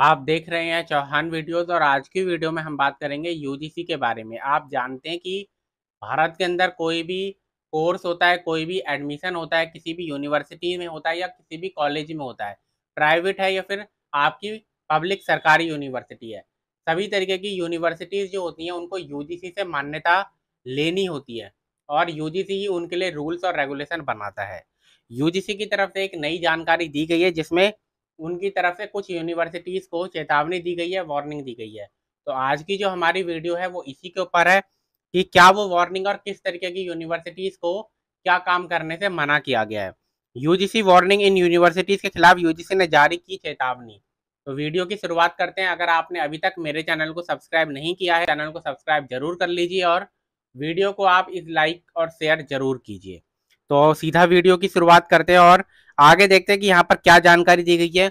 आप देख रहे हैं चौहान वीडियोस और आज की वीडियो में हम बात करेंगे यूजीसी के बारे में आप जानते हैं कि भारत के अंदर कोई भी कोर्स होता है कोई भी एडमिशन होता है किसी भी यूनिवर्सिटी में होता है या किसी भी कॉलेज में होता है प्राइवेट है या फिर आपकी पब्लिक सरकारी यूनिवर्सिटी है सभी तरीके की यूनिवर्सिटीज़ जो होती हैं उनको यू से मान्यता लेनी होती है और यू ही उनके लिए रूल्स और रेगुलेशन बनाता है यूजीसी की तरफ से एक नई जानकारी दी गई है जिसमें उनकी तरफ से कुछ यूनिवर्सिटीज़ को चेतावनी दी गई है वार्निंग दी गई है तो आज की जो हमारी वीडियो है वो इसी के ऊपर है कि क्या वो वार्निंग और किस तरीके की यूनिवर्सिटीज़ को क्या काम करने से मना किया गया है यूजीसी वार्निंग इन यूनिवर्सिटीज़ के खिलाफ यूजीसी ने जारी की चेतावनी तो वीडियो की शुरुआत करते हैं अगर आपने अभी तक मेरे चैनल को सब्सक्राइब नहीं किया है चैनल को सब्सक्राइब जरूर कर लीजिए और वीडियो को आप इस लाइक और शेयर जरूर कीजिए तो सीधा वीडियो की शुरुआत करते हैं और आगे देखते हैं कि यहाँ पर क्या जानकारी दी गई है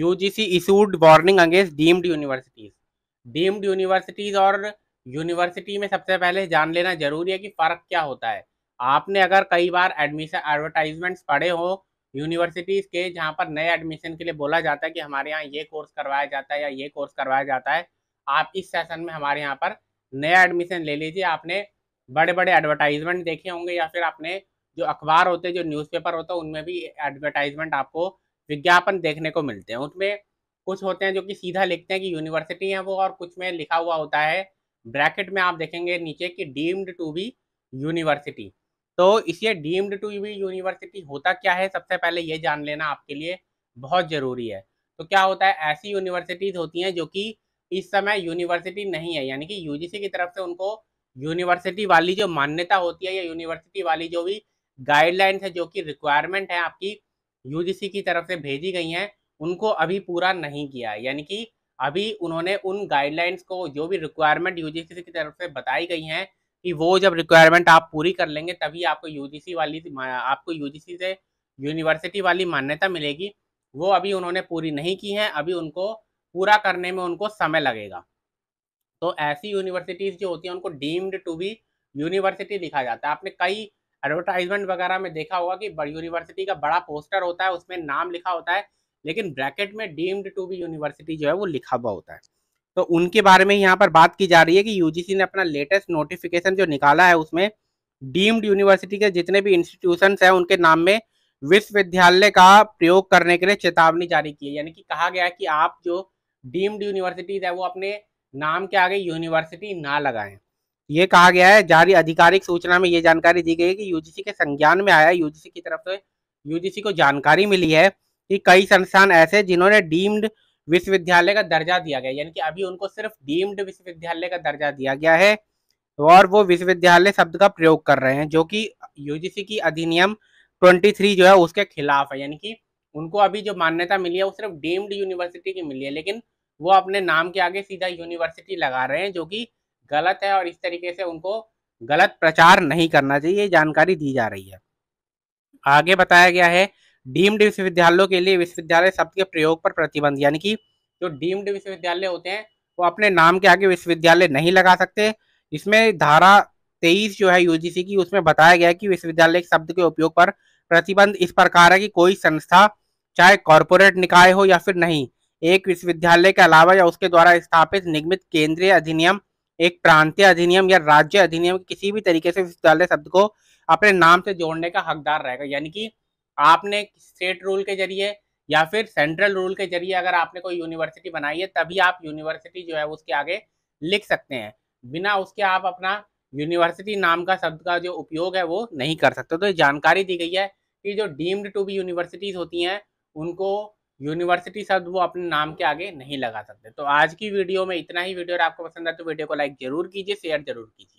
UGC issued warning against deemed universities deemed universities और यूनिवर्सिटी में सबसे पहले जान लेना जरूरी है कि फ़र्क क्या होता है आपने अगर कई बार एडमिशन एडवर्टाइजमेंट्स पढ़े हो यूनिवर्सिटीज़ के जहाँ पर नए एडमिशन के लिए बोला जाता है कि हमारे यहाँ ये कोर्स करवाया जाता है या ये कोर्स करवाया जाता है आप इस सेशन में हमारे यहाँ पर नया एडमिशन ले लीजिए आपने बड़े बड़े एडवर्टाइजमेंट देखे होंगे या फिर आपने जो अखबार होते हैं जो न्यूज़पेपर होता है उनमें भी एडवर्टाइजमेंट आपको विज्ञापन देखने को मिलते हैं उसमें कुछ होते हैं जो कि सीधा लिखते हैं कि यूनिवर्सिटी है वो और कुछ में लिखा हुआ होता है ब्रैकेट में आप देखेंगे नीचे कि डीम्ड टू बी यूनिवर्सिटी तो इसलिए डीम्ड टू बी यूनिवर्सिटी होता क्या है सबसे पहले ये जान लेना आपके लिए बहुत ज़रूरी है तो क्या होता है ऐसी यूनिवर्सिटीज़ होती हैं जो कि इस समय यूनिवर्सिटी नहीं है यानी कि यूजीसी की तरफ से उनको यूनिवर्सिटी वाली जो मान्यता होती है या यूनिवर्सिटी वाली जो भी गाइडलाइंस है जो कि रिक्वायरमेंट है आपकी यूजीसी की तरफ से भेजी गई हैं उनको अभी पूरा नहीं किया यानी कि अभी उन्होंने उन गाइडलाइंस को जो भी रिक्वायरमेंट यूजीसी की तरफ से बताई गई हैं कि वो जब रिक्वायरमेंट आप पूरी कर लेंगे तभी आपको यू वाली आपको यू से यूनिवर्सिटी वाली मान्यता मिलेगी वो अभी उन्होंने पूरी नहीं की है अभी उनको पूरा करने में उनको समय लगेगा तो ऐसी यूनिवर्सिटीज़ जो होती हैं उनको डीम्ड टू बी यूनिवर्सिटी लिखा जाता है आपने कई एडवर्टाइजमेंट वगैरह में देखा होगा कि यूनिवर्सिटी का बड़ा पोस्टर होता है उसमें नाम लिखा होता है लेकिन ब्रैकेट में डीम्ड टू बी यूनिवर्सिटी जो है वो लिखा हुआ होता है तो उनके बारे में यहाँ पर बात की जा रही है कि यू ने अपना लेटेस्ट नोटिफिकेशन जो निकाला है उसमें डीम्ड यूनिवर्सिटी के जितने भी इंस्टीट्यूशन हैं उनके नाम में विश्वविद्यालय का प्रयोग करने के लिए चेतावनी जारी की है यानी कि कहा गया है कि आप जो डीम्ड यूनिवर्सिटीज है वो अपने नाम के आगे यूनिवर्सिटी ना लगाएं ये कहा गया है जारी आधिकारिक सूचना में ये जानकारी दी गई है कि यूजीसी के संज्ञान में आया यूजीसी की तरफ से यूजीसी को जानकारी मिली है कि कई संस्थान ऐसे जिन्होंने डीम्ड विश्वविद्यालय का दर्जा दिया गया यानी कि अभी उनको सिर्फ डीम्ड विश्वविद्यालय का दर्जा दिया गया है और वो विश्वविद्यालय शब्द का प्रयोग कर रहे हैं जो कि यूजीसी की अधिनियम 23 जो है उसके खिलाफ है यानी कि उनको अभी जो मान्यता मिली है वो सिर्फ डीम्ड यूनिवर्सिटी की मिली है लेकिन वो अपने नाम के आगे सीधा यूनिवर्सिटी लगा रहे हैं जो कि गलत है और इस तरीके से उनको गलत प्रचार नहीं करना चाहिए जानकारी दी जा रही है आगे बताया गया है डीम्ड विश्वविद्यालयों के लिए विश्वविद्यालय शब्द के प्रयोग पर प्रतिबंध यानी कि जो डीम्ड विश्वविद्यालय होते हैं वो अपने नाम के आगे विश्वविद्यालय नहीं लगा सकते इसमें धारा तेईस जो है यूजीसी की उसमें बताया गया है कि विश्वविद्यालय शब्द के उपयोग पर प्रतिबंध इस प्रकार है कि कोई संस्था चाहे कॉरपोरेट निकाय हो या फिर नहीं एक विश्वविद्यालय के अलावा या उसके द्वारा स्थापित निगमित केंद्रीय अधिनियम एक प्रांतीय अधिनियम या राज्य अधिनियम किसी भी तरीके से विश्वविद्यालय शब्द को अपने नाम से जोड़ने का हकदार रहेगा यानी कि आपने स्टेट रूल के जरिए या फिर सेंट्रल रूल के जरिए अगर आपने कोई यूनिवर्सिटी बनाई है तभी आप यूनिवर्सिटी जो है उसके आगे लिख सकते हैं बिना उसके आप अपना यूनिवर्सिटी नाम का शब्द का जो उपयोग है वो नहीं कर सकते तो जानकारी दी गई है कि जो डीम्ड टू बी यूनिवर्सिटीज़ होती हैं उनको यूनिवर्सिटी शब्द वो अपने नाम के आगे नहीं लगा सकते तो आज की वीडियो में इतना ही वीडियो आपको पसंद आए तो वीडियो को लाइक जरूर कीजिए शेयर जरूर कीजिए